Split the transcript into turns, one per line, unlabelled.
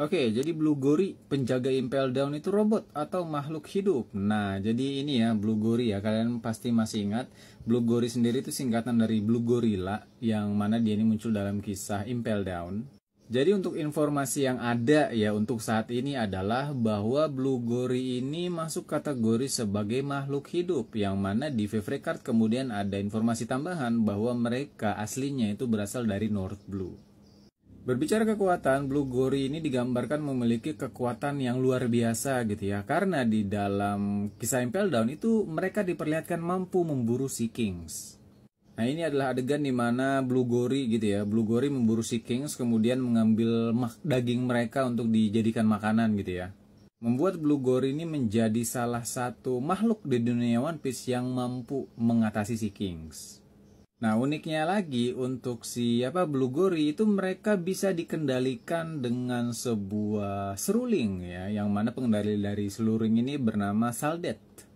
Oke, jadi Blue Gory penjaga Impel Down itu robot atau makhluk hidup. Nah, jadi ini ya Blue Gory ya. Kalian pasti masih ingat Blue Gory sendiri itu singkatan dari Blue Gorilla yang mana dia ini muncul dalam kisah Impel Down. Jadi untuk informasi yang ada ya untuk saat ini adalah bahwa Blue Gory ini masuk kategori sebagai makhluk hidup yang mana di Fever Card kemudian ada informasi tambahan bahwa mereka aslinya itu berasal dari North Blue. Berbicara kekuatan, Blue Gory ini digambarkan memiliki kekuatan yang luar biasa gitu ya. Karena di dalam kisah Impel Down itu mereka diperlihatkan mampu memburu si Kings. Nah ini adalah adegan dimana Blue Gory gitu ya. Blue Gory memburu si Kings kemudian mengambil daging mereka untuk dijadikan makanan gitu ya. Membuat Blue Gory ini menjadi salah satu makhluk di dunia One Piece yang mampu mengatasi si Kings. Nah, uniknya lagi untuk si apa Blugori itu mereka bisa dikendalikan dengan sebuah seruling ya, yang mana pengendali dari seluring ini bernama Saldet.